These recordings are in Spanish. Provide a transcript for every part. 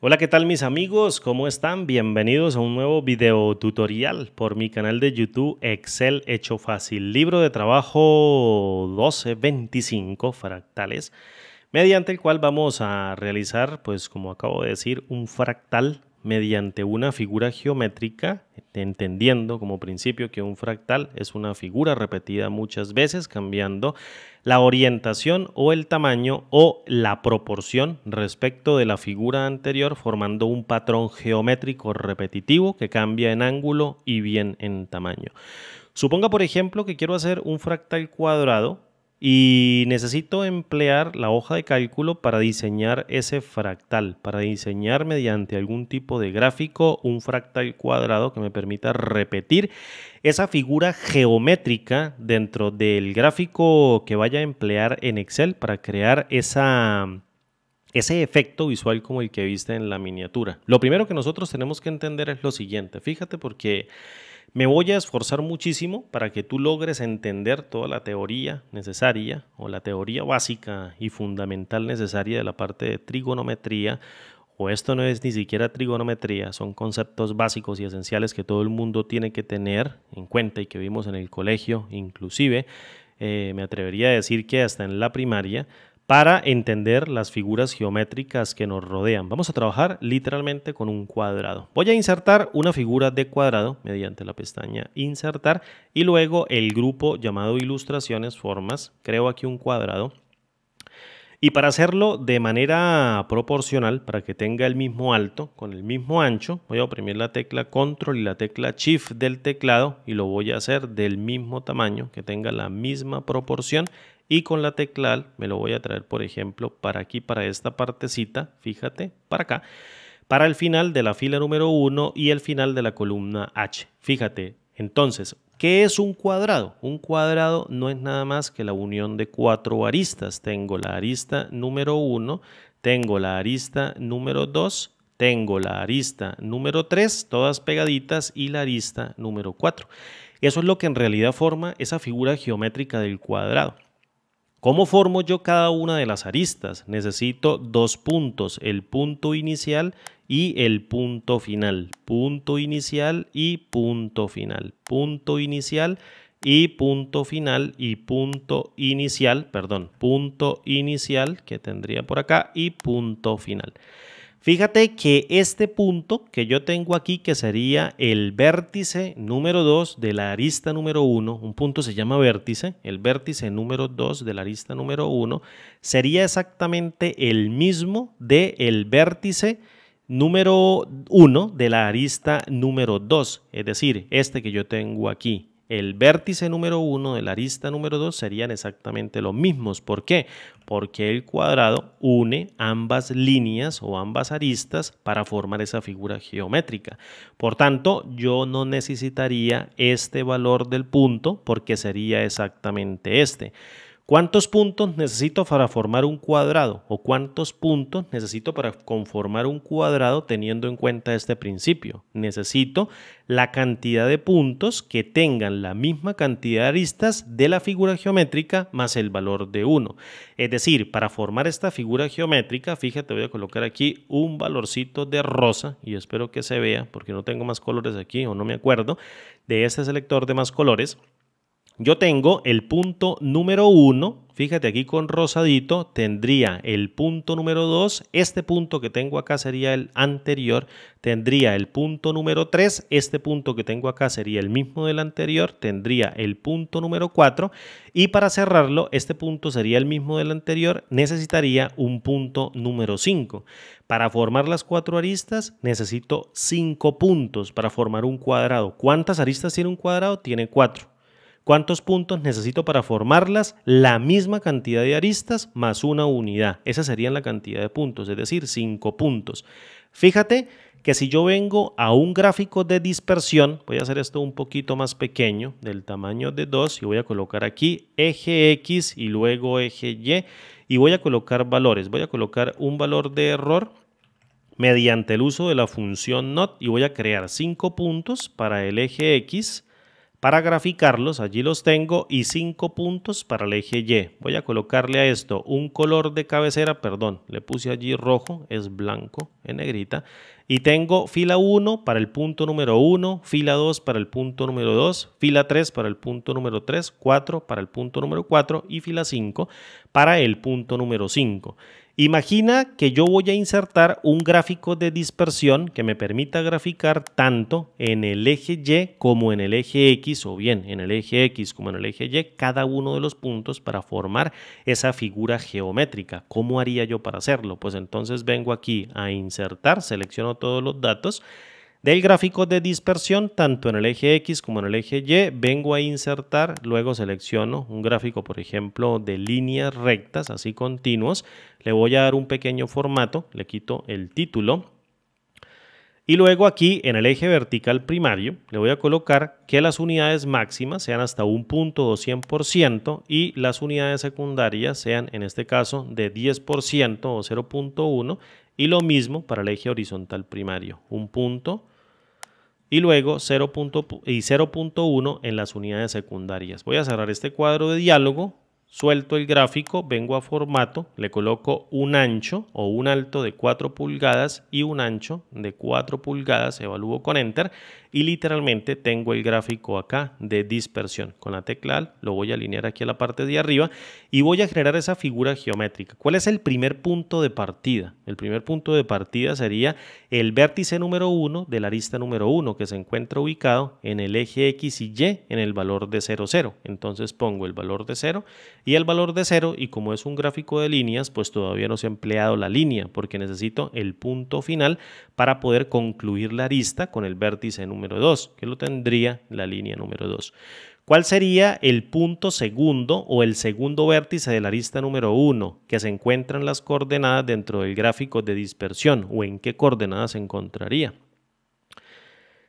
Hola, ¿qué tal mis amigos? ¿Cómo están? Bienvenidos a un nuevo video tutorial por mi canal de YouTube Excel Hecho Fácil, libro de trabajo 1225 fractales, mediante el cual vamos a realizar, pues como acabo de decir, un fractal mediante una figura geométrica, entendiendo como principio que un fractal es una figura repetida muchas veces, cambiando la orientación o el tamaño o la proporción respecto de la figura anterior, formando un patrón geométrico repetitivo que cambia en ángulo y bien en tamaño. Suponga, por ejemplo, que quiero hacer un fractal cuadrado y necesito emplear la hoja de cálculo para diseñar ese fractal, para diseñar mediante algún tipo de gráfico un fractal cuadrado que me permita repetir esa figura geométrica dentro del gráfico que vaya a emplear en Excel para crear ese efecto visual como el que viste en la miniatura. Lo primero que nosotros tenemos que entender es lo siguiente, fíjate porque... Me voy a esforzar muchísimo para que tú logres entender toda la teoría necesaria o la teoría básica y fundamental necesaria de la parte de trigonometría o esto no es ni siquiera trigonometría, son conceptos básicos y esenciales que todo el mundo tiene que tener en cuenta y que vimos en el colegio, inclusive eh, me atrevería a decir que hasta en la primaria, para entender las figuras geométricas que nos rodean. Vamos a trabajar literalmente con un cuadrado. Voy a insertar una figura de cuadrado mediante la pestaña insertar y luego el grupo llamado ilustraciones, formas. Creo aquí un cuadrado. Y para hacerlo de manera proporcional, para que tenga el mismo alto, con el mismo ancho, voy a oprimir la tecla control y la tecla shift del teclado y lo voy a hacer del mismo tamaño, que tenga la misma proporción y con la tecla me lo voy a traer, por ejemplo, para aquí, para esta partecita, fíjate, para acá, para el final de la fila número 1 y el final de la columna H. Fíjate, entonces, ¿qué es un cuadrado? Un cuadrado no es nada más que la unión de cuatro aristas. Tengo la arista número 1, tengo la arista número 2, tengo la arista número 3, todas pegaditas, y la arista número 4. Eso es lo que en realidad forma esa figura geométrica del cuadrado. ¿Cómo formo yo cada una de las aristas? Necesito dos puntos, el punto inicial y el punto final. Punto inicial y punto final. Punto inicial y punto final y punto inicial, perdón, punto inicial que tendría por acá y punto final. Fíjate que este punto que yo tengo aquí, que sería el vértice número 2 de la arista número 1, un punto se llama vértice, el vértice número 2 de la arista número 1, sería exactamente el mismo del el vértice número 1 de la arista número 2, es decir, este que yo tengo aquí, el vértice número 1 de la arista número 2 serían exactamente los mismos. ¿Por qué? Porque el cuadrado une ambas líneas o ambas aristas para formar esa figura geométrica. Por tanto, yo no necesitaría este valor del punto porque sería exactamente este. ¿Cuántos puntos necesito para formar un cuadrado? ¿O cuántos puntos necesito para conformar un cuadrado teniendo en cuenta este principio? Necesito la cantidad de puntos que tengan la misma cantidad de aristas de la figura geométrica más el valor de 1. Es decir, para formar esta figura geométrica, fíjate, voy a colocar aquí un valorcito de rosa y espero que se vea porque no tengo más colores aquí o no me acuerdo de este selector de más colores. Yo tengo el punto número 1, fíjate aquí con rosadito, tendría el punto número 2, este punto que tengo acá sería el anterior, tendría el punto número 3, este punto que tengo acá sería el mismo del anterior, tendría el punto número 4 y para cerrarlo, este punto sería el mismo del anterior, necesitaría un punto número 5. Para formar las cuatro aristas necesito 5 puntos para formar un cuadrado. ¿Cuántas aristas tiene un cuadrado? Tiene 4. ¿Cuántos puntos necesito para formarlas? La misma cantidad de aristas más una unidad. Esa sería la cantidad de puntos, es decir, cinco puntos. Fíjate que si yo vengo a un gráfico de dispersión, voy a hacer esto un poquito más pequeño, del tamaño de 2, y voy a colocar aquí eje X y luego eje Y, y voy a colocar valores. Voy a colocar un valor de error mediante el uso de la función not y voy a crear cinco puntos para el eje X, para graficarlos, allí los tengo, y 5 puntos para el eje Y. Voy a colocarle a esto un color de cabecera, perdón, le puse allí rojo, es blanco en negrita, y tengo fila 1 para el punto número 1, fila 2 para el punto número 2, fila 3 para el punto número 3, 4 para el punto número 4 y fila 5 para el punto número 5. Imagina que yo voy a insertar un gráfico de dispersión que me permita graficar tanto en el eje Y como en el eje X, o bien en el eje X como en el eje Y, cada uno de los puntos para formar esa figura geométrica. ¿Cómo haría yo para hacerlo? Pues entonces vengo aquí a insertar, selecciono todos los datos del gráfico de dispersión, tanto en el eje X como en el eje Y, vengo a insertar, luego selecciono un gráfico, por ejemplo, de líneas rectas, así continuos, le voy a dar un pequeño formato, le quito el título, y luego aquí en el eje vertical primario le voy a colocar que las unidades máximas sean hasta un punto o y las unidades secundarias sean en este caso de 10% o 0.1 y lo mismo para el eje horizontal primario, un punto y luego 0.1 en las unidades secundarias. Voy a cerrar este cuadro de diálogo suelto el gráfico, vengo a formato, le coloco un ancho o un alto de 4 pulgadas y un ancho de 4 pulgadas, evalúo con Enter y literalmente tengo el gráfico acá de dispersión. Con la tecla lo voy a alinear aquí a la parte de arriba y voy a generar esa figura geométrica. ¿Cuál es el primer punto de partida? El primer punto de partida sería el vértice número 1 de la arista número 1 que se encuentra ubicado en el eje X y Y en el valor de 0, 0. Entonces pongo el valor de 0 y el valor de 0 y como es un gráfico de líneas pues todavía no se ha empleado la línea porque necesito el punto final para poder concluir la arista con el vértice número 2 que lo tendría la línea número 2. ¿Cuál sería el punto segundo o el segundo vértice de la arista número 1 que se encuentran las coordenadas dentro del gráfico de dispersión o en qué coordenadas se encontraría?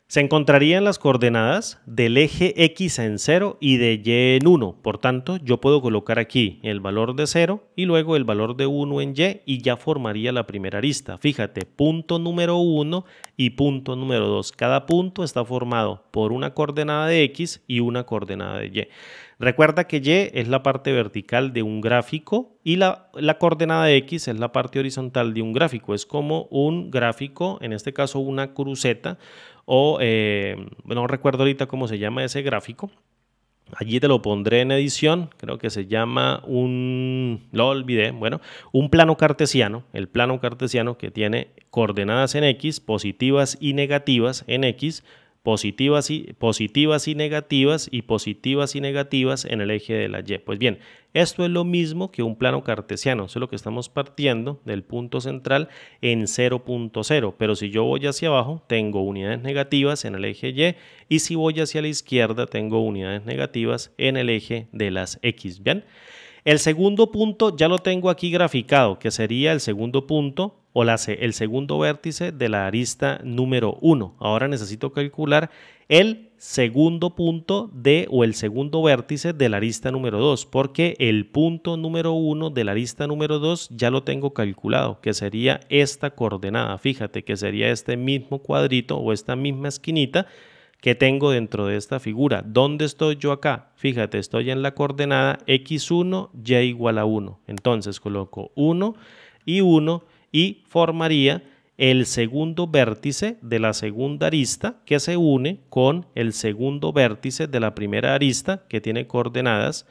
Se encontrarían las coordenadas del eje X en 0 y de Y en 1. Por tanto, yo puedo colocar aquí el valor de 0 y luego el valor de 1 en Y y ya formaría la primera arista. Fíjate, punto número 1 y punto número 2. Cada punto está formado por una coordenada de X y una coordenada de Y. Recuerda que Y es la parte vertical de un gráfico y la, la, coordenada de X es la parte horizontal de un gráfico. Es como un gráfico, en este caso una cruceta o eh, no recuerdo ahorita cómo se llama ese gráfico. Allí te lo pondré en edición, creo que se llama un, lo olvidé, bueno, un plano cartesiano, el plano cartesiano que tiene coordenadas en X, positivas y negativas en X, positivas y, positivas y negativas y positivas y negativas en el eje de la Y. Pues bien, esto es lo mismo que un plano cartesiano, es lo que estamos partiendo del punto central en 0.0, pero si yo voy hacia abajo tengo unidades negativas en el eje Y y si voy hacia la izquierda tengo unidades negativas en el eje de las X, ¿bien? El segundo punto ya lo tengo aquí graficado, que sería el segundo punto o la, el segundo vértice de la arista número 1. Ahora necesito calcular el segundo punto de o el segundo vértice de la arista número 2, porque el punto número 1 de la arista número 2 ya lo tengo calculado, que sería esta coordenada. Fíjate que sería este mismo cuadrito o esta misma esquinita que tengo dentro de esta figura. ¿Dónde estoy yo acá? Fíjate, estoy en la coordenada x1, y igual a 1. Entonces coloco 1 y 1 y formaría el segundo vértice de la segunda arista que se une con el segundo vértice de la primera arista que tiene coordenadas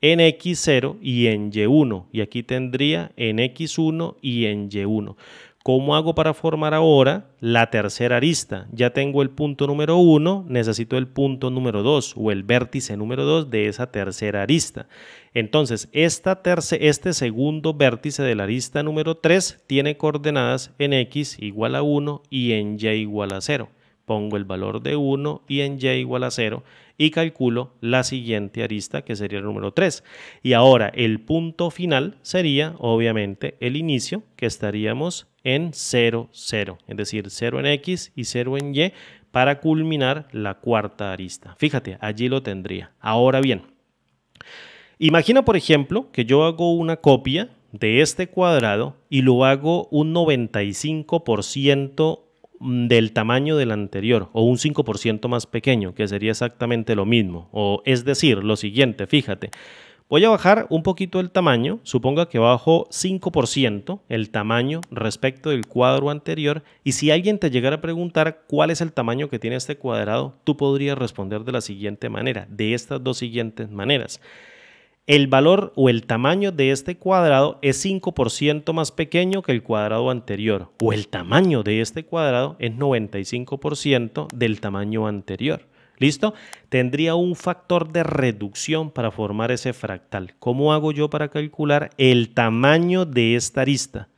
en x0 y en y1 y aquí tendría en x1 y en y1 ¿Cómo hago para formar ahora la tercera arista? Ya tengo el punto número 1, necesito el punto número 2 o el vértice número 2 de esa tercera arista. Entonces, este segundo vértice de la arista número 3 tiene coordenadas en x igual a 1 y en y igual a 0 pongo el valor de 1 y en y igual a 0 y calculo la siguiente arista que sería el número 3. Y ahora el punto final sería obviamente el inicio que estaríamos en 0, 0, es decir, 0 en x y 0 en y para culminar la cuarta arista. Fíjate, allí lo tendría. Ahora bien, imagina por ejemplo que yo hago una copia de este cuadrado y lo hago un 95% Mm, del tamaño del anterior o un 5% más pequeño, que sería exactamente lo mismo. O es decir, lo siguiente, fíjate, voy a bajar un poquito el tamaño, suponga que bajo 5% el tamaño respecto del cuadro anterior y si alguien te llegara a preguntar cuál es el tamaño que tiene este cuadrado, tú podrías responder de la siguiente manera, de estas dos siguientes maneras el valor o el tamaño de este cuadrado es 5% más pequeño que el cuadrado anterior o el tamaño de este cuadrado es 95% del tamaño anterior. ¿Listo? Tendría un factor de reducción para formar ese fractal. ¿Cómo hago yo para calcular el tamaño de esta arista?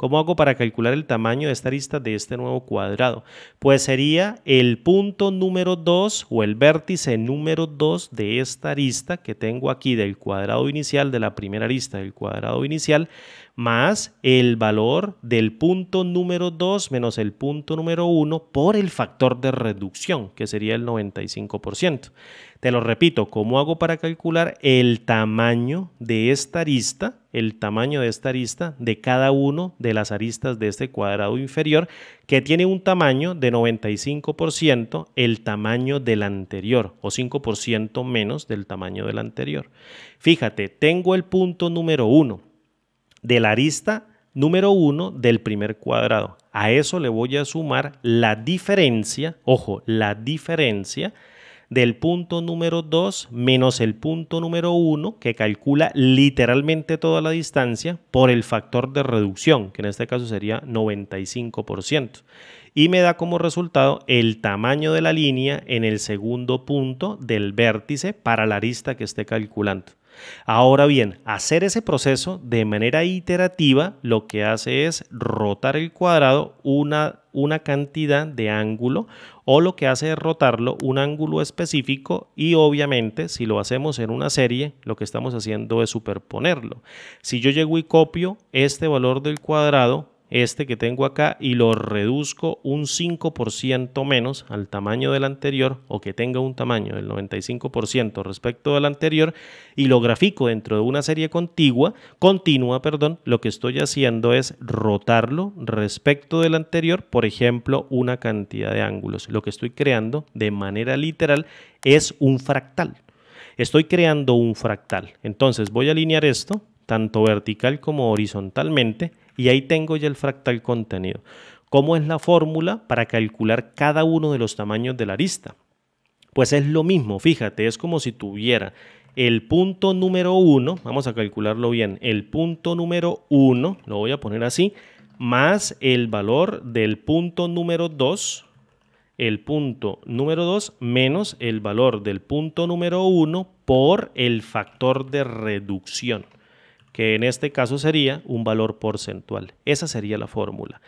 ¿Cómo hago para calcular el tamaño de esta arista de este nuevo cuadrado? Pues sería el punto número 2 o el vértice número 2 de esta arista que tengo aquí del cuadrado inicial, de la primera arista del cuadrado inicial, más el valor del punto número 2 menos el punto número 1 por el factor de reducción, que sería el 95%. Te lo repito, ¿cómo hago para calcular el tamaño de esta arista? El tamaño de esta arista de cada uno de las aristas de este cuadrado inferior que tiene un tamaño de 95% el tamaño del anterior o 5% menos del tamaño del anterior. Fíjate, tengo el punto número 1 de la arista número 1 del primer cuadrado. A eso le voy a sumar la diferencia, ojo, la diferencia del punto número 2 menos el punto número 1, que calcula literalmente toda la distancia, por el factor de reducción, que en este caso sería 95%. Y me da como resultado el tamaño de la línea en el segundo punto del vértice para la arista que esté calculando. Ahora bien, hacer ese proceso de manera iterativa lo que hace es rotar el cuadrado una una cantidad de ángulo o lo que hace es rotarlo un ángulo específico y obviamente si lo hacemos en una serie lo que estamos haciendo es superponerlo. Si yo llego y copio este valor del cuadrado este que tengo acá y lo reduzco un 5% menos al tamaño del anterior o que tenga un tamaño del 95% respecto del anterior y lo grafico dentro de una serie contigua, continua, perdón, lo que estoy haciendo es rotarlo respecto del anterior, por ejemplo, una cantidad de ángulos. Lo que estoy creando de manera literal es un fractal. Estoy creando un fractal. Entonces voy a alinear esto tanto vertical como horizontalmente y ahí tengo ya el fractal contenido. ¿Cómo es la fórmula para calcular cada uno de los tamaños de la arista? Pues es lo mismo, fíjate, es como si tuviera el punto número 1, vamos a calcularlo bien, el punto número 1, lo voy a poner así, más el valor del punto número 2, el punto número 2 menos el valor del punto número 1 por el factor de reducción que en este caso sería un valor porcentual. Esa sería la fórmula.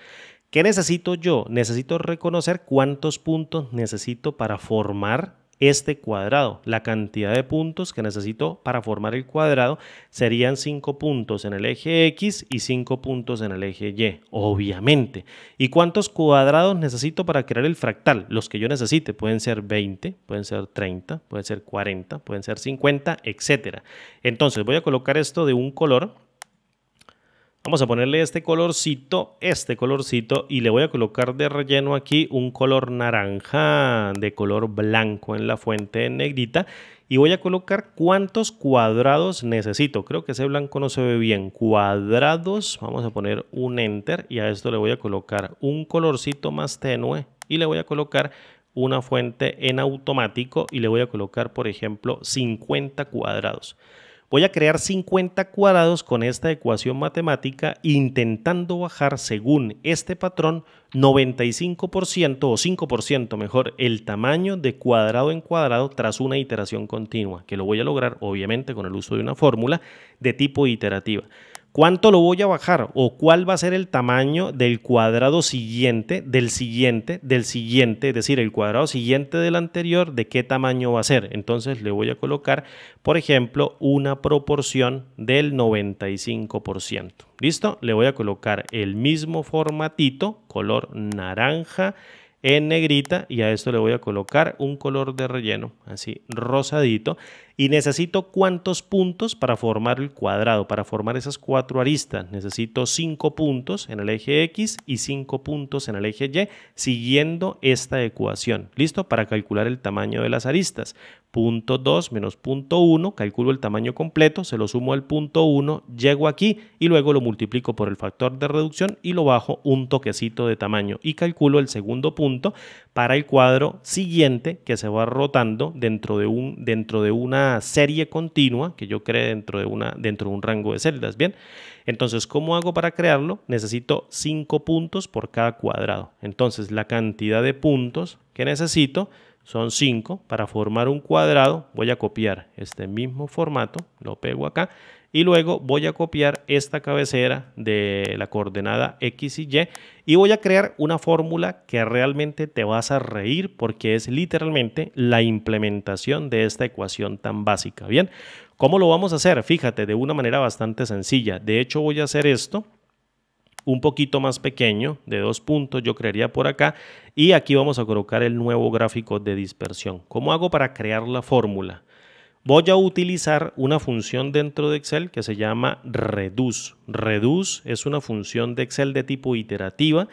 ¿Qué necesito yo? Necesito reconocer cuántos puntos necesito para formar este cuadrado. La cantidad de puntos que necesito para formar el cuadrado serían 5 puntos en el eje X y 5 puntos en el eje Y, obviamente. ¿Y cuántos cuadrados necesito para crear el fractal? Los que yo necesite. Pueden ser 20, pueden ser 30, pueden ser 40, pueden ser 50, etc. Entonces voy a colocar esto de un color Vamos a ponerle este colorcito, este colorcito y le voy a colocar de relleno aquí un color naranja de color blanco en la fuente negrita y voy a colocar cuántos cuadrados necesito. Creo que ese blanco no se ve bien. Cuadrados, vamos a poner un enter y a esto le voy a colocar un colorcito más tenue y le voy a colocar una fuente en automático y le voy a colocar por ejemplo 50 cuadrados. Voy a crear 50 cuadrados con esta ecuación matemática intentando bajar según este patrón 95% o 5% mejor el tamaño de cuadrado en cuadrado tras una iteración continua, que lo voy a lograr obviamente con el uso de una fórmula de tipo iterativa. ¿Cuánto lo voy a bajar? ¿O cuál va a ser el tamaño del cuadrado siguiente, del siguiente, del siguiente? Es decir, el cuadrado siguiente del anterior, ¿de qué tamaño va a ser? Entonces le voy a colocar, por ejemplo, una proporción del 95%. ¿Listo? Le voy a colocar el mismo formatito, color naranja en negrita y a esto le voy a colocar un color de relleno, así rosadito. Y necesito cuántos puntos para formar el cuadrado, para formar esas cuatro aristas. Necesito cinco puntos en el eje X y cinco puntos en el eje Y, siguiendo esta ecuación. ¿Listo? Para calcular el tamaño de las aristas. Punto 2 menos punto 1, calculo el tamaño completo, se lo sumo al punto 1, llego aquí y luego lo multiplico por el factor de reducción y lo bajo un toquecito de tamaño. Y calculo el segundo punto para el cuadro siguiente que se va rotando dentro de, un, dentro de una serie continua que yo creé dentro de, una, dentro de un rango de celdas. Bien, entonces, ¿cómo hago para crearlo? Necesito 5 puntos por cada cuadrado. Entonces, la cantidad de puntos que necesito son 5. Para formar un cuadrado voy a copiar este mismo formato, lo pego acá y luego voy a copiar esta cabecera de la coordenada X y Y y voy a crear una fórmula que realmente te vas a reír porque es literalmente la implementación de esta ecuación tan básica. Bien, ¿cómo lo vamos a hacer? Fíjate, de una manera bastante sencilla. De hecho, voy a hacer esto un poquito más pequeño, de dos puntos, yo crearía por acá. Y aquí vamos a colocar el nuevo gráfico de dispersión. ¿Cómo hago para crear la fórmula? voy a utilizar una función dentro de Excel que se llama reduce. Reduce es una función de Excel de tipo iterativa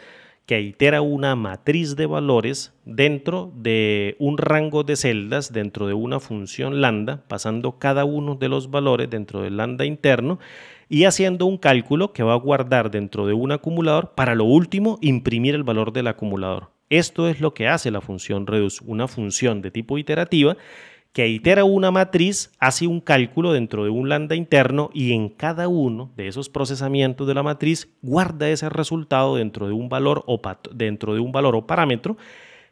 que itera una matriz de valores dentro de un rango de celdas, dentro de una función lambda, pasando cada uno de los valores dentro del lambda interno y haciendo un cálculo que va a guardar dentro de un acumulador para lo último imprimir el valor del acumulador. Esto es lo que hace la función reduce, una función de tipo iterativa que itera una matriz hace un cálculo dentro de un lambda interno y en cada uno de esos procesamientos de la matriz guarda ese resultado dentro de un valor o, dentro de un valor o parámetro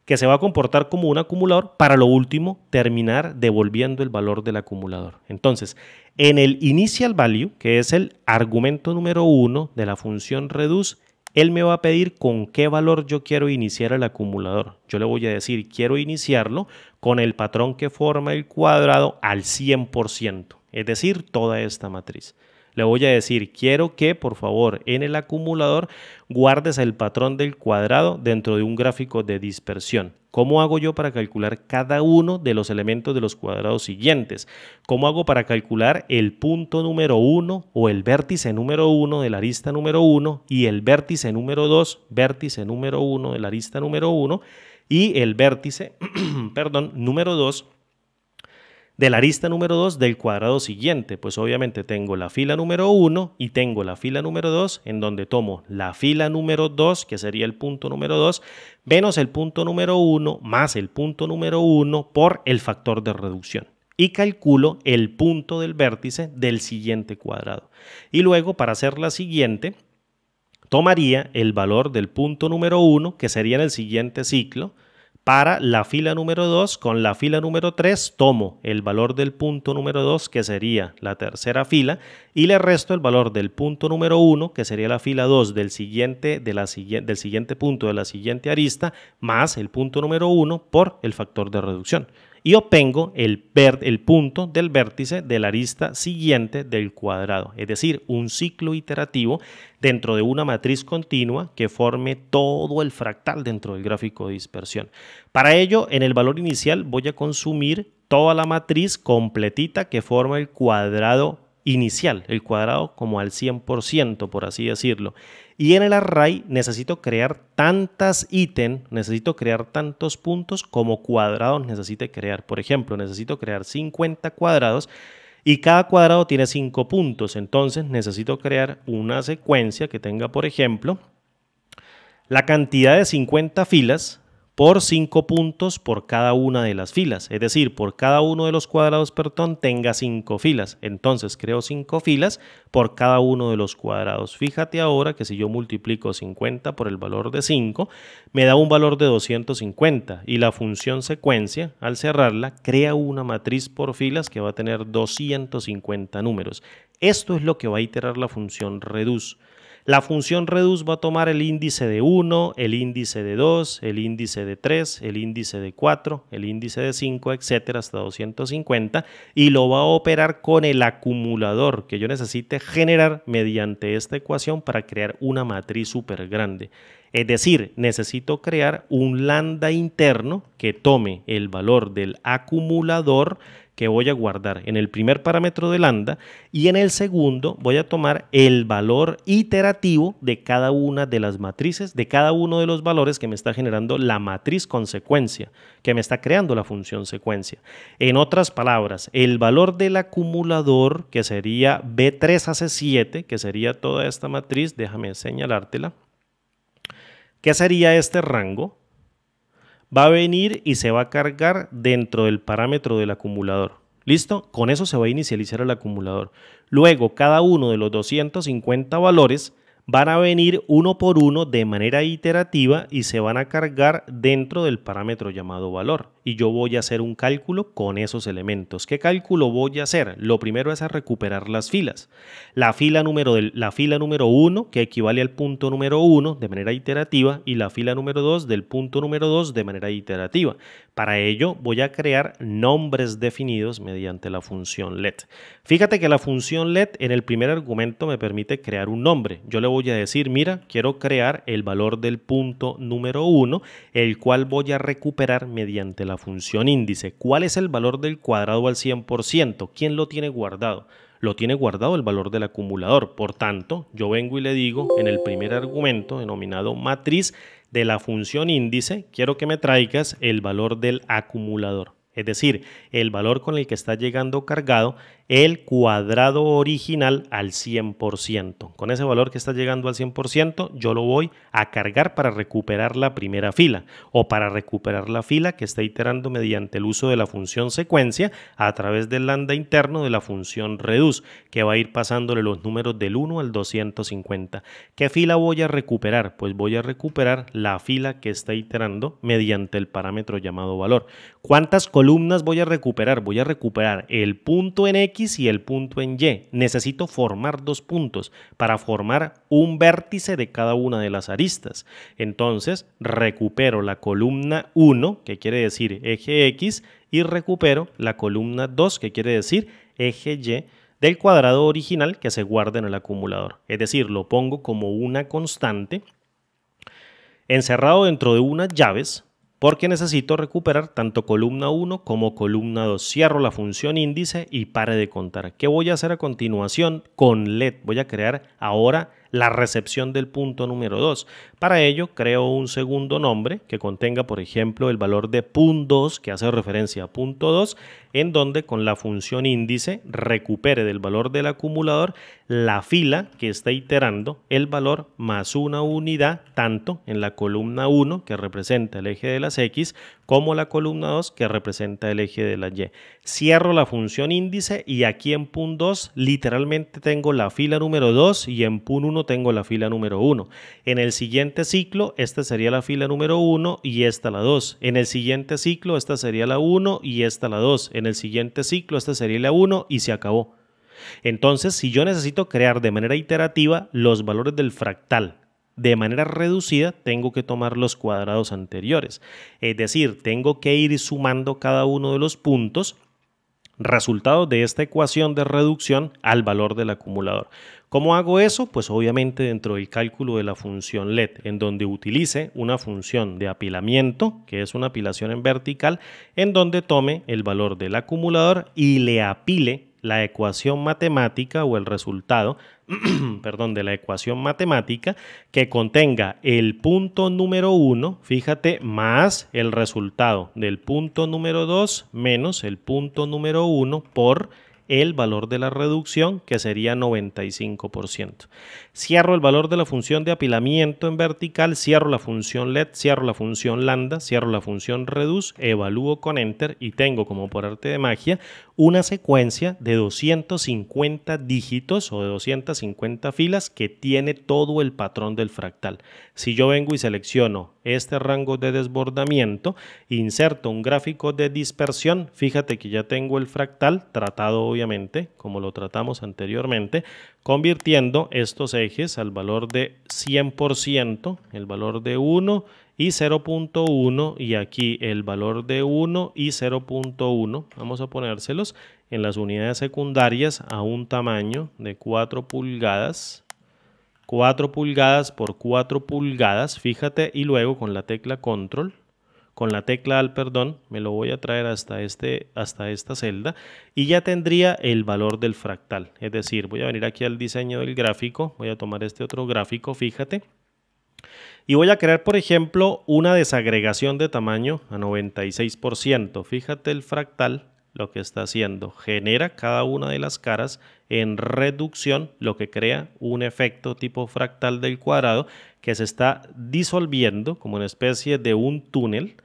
que se va a comportar como un acumulador para lo último terminar devolviendo el valor del acumulador. Entonces, en el initial value, que es el argumento número uno de la función reduce, él me va a pedir con qué valor yo quiero iniciar el acumulador. Yo le voy a decir, quiero iniciarlo con el patrón que forma el cuadrado al 100%, es decir, toda esta matriz le voy a decir, quiero que por favor en el acumulador guardes el patrón del cuadrado dentro de un gráfico de dispersión. ¿Cómo hago yo para calcular cada uno de los elementos de los cuadrados siguientes? ¿Cómo hago para calcular el punto número 1 o el vértice número 1 de la arista número 1 y el vértice número 2, vértice número 1 de la arista número 1 y el vértice, perdón, número 2 de la arista número 2 del cuadrado siguiente. Pues obviamente tengo la fila número 1 y tengo la fila número 2 en donde tomo la fila número 2, que sería el punto número 2, menos el punto número 1 más el punto número 1 por el factor de reducción. Y calculo el punto del vértice del siguiente cuadrado. Y luego para hacer la siguiente, tomaría el valor del punto número 1, que sería en el siguiente ciclo, para la fila número 2. Con la fila número 3 tomo el valor del punto número 2, que sería la tercera fila, y le resto el valor del punto número 1, que sería la fila 2 del siguiente, de la, del siguiente punto de la siguiente arista, más el punto número 1 por el factor de reducción y obtengo el, el punto del vértice de la arista siguiente del cuadrado, es decir, un ciclo iterativo dentro de una matriz continua que forme todo el fractal dentro del gráfico de dispersión. Para ello, en el valor inicial voy a consumir toda la matriz completita que forma el cuadrado inicial, el cuadrado como al 100%, por así decirlo. Y en el array necesito crear tantas ítems, necesito crear tantos puntos como cuadrados necesite crear. Por ejemplo, necesito crear 50 cuadrados y cada cuadrado tiene 5 puntos. Entonces necesito crear una secuencia que tenga, por ejemplo, la cantidad de 50 filas por 5 puntos por cada una de las filas. Es decir, por cada uno de los cuadrados, perdón, tenga 5 filas. Entonces creo 5 filas por cada uno de los cuadrados. Fíjate ahora que si yo multiplico 50 por el valor de 5, me da un valor de 250 y la función secuencia, al cerrarla, crea una matriz por filas que va a tener 250 números. Esto es lo que va a iterar la función reduce. La función reduce va a tomar el índice de 1, el índice de 2, el índice de 3, el índice de 4, el índice de 5, etcétera, hasta 250 y lo va a operar con el acumulador que yo necesite generar mediante esta ecuación para crear una matriz súper grande. Es decir, necesito crear un lambda interno que tome el valor del acumulador que voy a guardar en el primer parámetro del lambda y en el segundo voy a tomar el valor iterativo de cada una de las matrices, de cada uno de los valores que me está generando la matriz consecuencia, que me está creando la función secuencia. En otras palabras, el valor del acumulador, que sería b 3 c 7 que sería toda esta matriz, déjame señalártela, que sería este rango? va a venir y se va a cargar dentro del parámetro del acumulador. ¿Listo? Con eso se va a inicializar el acumulador. Luego, cada uno de los 250 valores van a venir uno por uno de manera iterativa y se van a cargar dentro del parámetro llamado valor y yo voy a hacer un cálculo con esos elementos. ¿Qué cálculo voy a hacer? Lo primero es a recuperar las filas. La fila número, de la fila número 1, que equivale al punto número 1 de manera iterativa, y la fila número 2 del punto número 2 de manera iterativa. Para ello voy a crear nombres definidos mediante la función let. Fíjate que la función let en el primer argumento me permite crear un nombre. Yo le voy a decir, mira, quiero crear el valor del punto número 1, el cual voy a recuperar mediante la función índice, ¿cuál es el valor del cuadrado al 100%? ¿Quién lo tiene guardado? Lo tiene guardado el valor del acumulador. Por tanto, yo vengo y le digo en el primer argumento denominado matriz de la función índice, quiero que me traigas el valor del acumulador. Es decir, el valor con el que está llegando cargado el cuadrado original al 100%. Con ese valor que está llegando al 100%, yo lo voy a cargar para recuperar la primera fila o para recuperar la fila que está iterando mediante el uso de la función secuencia a través del lambda interno de la función reduce, que va a ir pasándole los números del 1 al 250. ¿Qué fila voy a recuperar? Pues voy a recuperar la fila que está iterando mediante el parámetro llamado valor. ¿Cuántas columnas voy a recuperar? Voy a recuperar el punto en X X y el punto en Y. Necesito formar dos puntos para formar un vértice de cada una de las aristas. Entonces recupero la columna 1, que quiere decir eje X, y recupero la columna 2, que quiere decir eje Y del cuadrado original que se guarda en el acumulador. Es decir, lo pongo como una constante encerrado dentro de unas llaves porque necesito recuperar tanto columna 1 como columna 2. Cierro la función índice y pare de contar. ¿Qué voy a hacer a continuación con LED? Voy a crear ahora la recepción del punto número 2. Para ello, creo un segundo nombre que contenga, por ejemplo, el valor de punto PUM2, que hace referencia a punto 2, en donde con la función índice recupere del valor del acumulador la fila que está iterando el valor más una unidad, tanto en la columna 1, que representa el eje de las X, como la columna 2, que representa el eje de la Y cierro la función índice y aquí en PUN 2 literalmente tengo la fila número 2 y en PUN 1 tengo la fila número 1. En el siguiente ciclo, esta sería la fila número 1 y esta la 2. En el siguiente ciclo, esta sería la 1 y esta la 2. En el siguiente ciclo, esta sería la 1 y se acabó. Entonces, si yo necesito crear de manera iterativa los valores del fractal, de manera reducida tengo que tomar los cuadrados anteriores. Es decir, tengo que ir sumando cada uno de los puntos Resultado de esta ecuación de reducción al valor del acumulador. ¿Cómo hago eso? Pues obviamente dentro del cálculo de la función LED, en donde utilice una función de apilamiento, que es una apilación en vertical, en donde tome el valor del acumulador y le apile la ecuación matemática o el resultado perdón, de la ecuación matemática que contenga el punto número 1, fíjate, más el resultado del punto número 2 menos el punto número 1 por el valor de la reducción, que sería 95%. Cierro el valor de la función de apilamiento en vertical, cierro la función LED, cierro la función lambda, cierro la función reduce, evalúo con enter y tengo como por arte de magia una secuencia de 250 dígitos o de 250 filas que tiene todo el patrón del fractal. Si yo vengo y selecciono este rango de desbordamiento, inserto un gráfico de dispersión, fíjate que ya tengo el fractal tratado obviamente, como lo tratamos anteriormente, convirtiendo estos ejes al valor de 100%, el valor de 1 y 0.1 y aquí el valor de 1 y 0.1, vamos a ponérselos en las unidades secundarias a un tamaño de 4 pulgadas, 4 pulgadas por 4 pulgadas, fíjate, y luego con la tecla control con la tecla al perdón, me lo voy a traer hasta, este, hasta esta celda y ya tendría el valor del fractal. Es decir, voy a venir aquí al diseño del gráfico, voy a tomar este otro gráfico, fíjate. Y voy a crear, por ejemplo, una desagregación de tamaño a 96%. Fíjate el fractal lo que está haciendo. Genera cada una de las caras en reducción, lo que crea un efecto tipo fractal del cuadrado que se está disolviendo como una especie de un túnel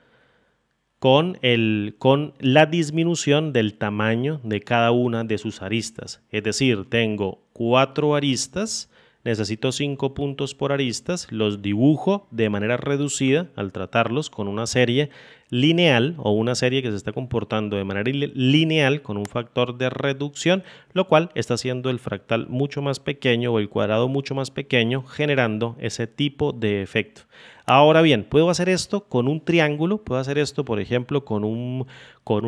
con, el, con la disminución del tamaño de cada una de sus aristas. Es decir, tengo cuatro aristas, necesito cinco puntos por aristas, los dibujo de manera reducida al tratarlos con una serie lineal o una serie que se está comportando de manera lineal con un factor de reducción, lo cual está haciendo el fractal mucho más pequeño o el cuadrado mucho más pequeño, generando ese tipo de efecto. Ahora bien, puedo hacer esto con un triángulo, puedo hacer esto, por ejemplo, con un,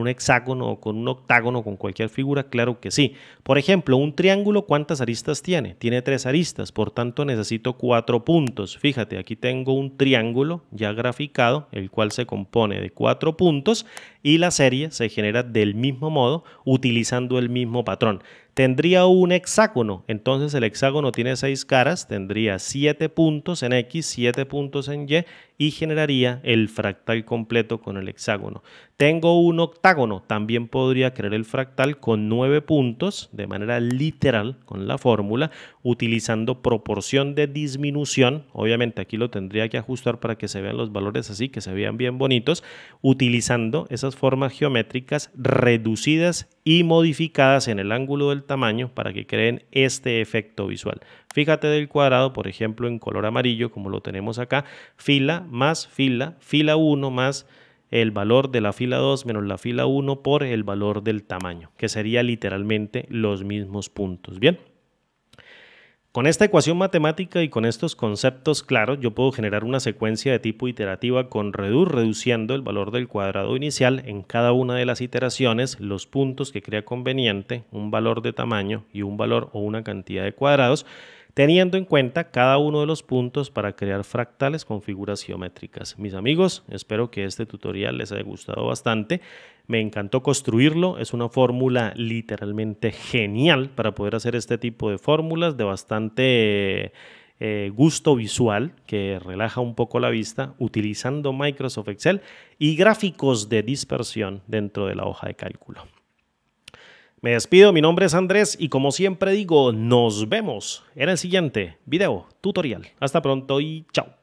hexágono o con un octágono, con cualquier figura, claro que sí. Por ejemplo, un triángulo, ¿cuántas aristas tiene? Tiene tres aristas, por tanto necesito cuatro puntos. Fíjate, aquí tengo un triángulo ya graficado, el cual se compone de cuatro puntos y la serie se genera del mismo modo utilizando el mismo patrón tendría un hexágono. Entonces el hexágono tiene seis caras, tendría siete puntos en X, siete puntos en Y y generaría el fractal completo con el hexágono. Tengo un octágono, también podría crear el fractal con nueve puntos de manera literal con la fórmula, utilizando proporción de disminución. Obviamente aquí lo tendría que ajustar para que se vean los valores así, que se vean bien bonitos, utilizando esas formas geométricas reducidas y modificadas en el ángulo del tamaño para que creen este efecto visual. Fíjate del cuadrado, por ejemplo, en color amarillo, como lo tenemos acá, fila más fila, fila 1 más el valor de la fila 2 menos la fila 1 por el valor del tamaño, que sería literalmente los mismos puntos. Bien. Con esta ecuación matemática y con estos conceptos claros, yo puedo generar una secuencia de tipo iterativa con reduce, reduciendo el valor del cuadrado inicial en cada una de las iteraciones, los puntos que crea conveniente, un valor de tamaño y un valor o una cantidad de cuadrados, teniendo en cuenta cada uno de los puntos para crear fractales con figuras geométricas. Mis amigos, espero que este tutorial les haya gustado bastante. Me encantó construirlo, es una fórmula literalmente genial para poder hacer este tipo de fórmulas de bastante... Eh, gusto visual que relaja un poco la vista utilizando Microsoft Excel y gráficos de dispersión dentro de la hoja de cálculo. Me despido, mi nombre es Andrés y como siempre digo, nos vemos en el siguiente video tutorial. Hasta pronto y chao.